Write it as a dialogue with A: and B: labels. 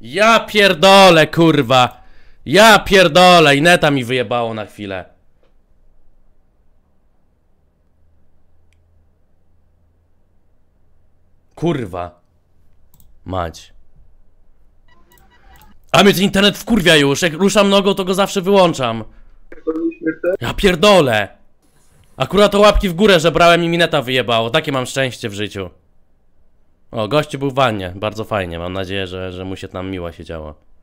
A: Ja pierdolę, kurwa! Ja pierdolę! I neta mi wyjebało na chwilę. Kurwa. Mać. A mnie ten internet wkurwia już. Jak ruszam nogą, to go zawsze wyłączam. Ja pierdolę! Akurat to łapki w górę, że brałem i mi neta wyjebało. Takie mam szczęście w życiu. O, gościu był w wannie. Bardzo fajnie. Mam nadzieję, że, że mu się tam miło siedziało.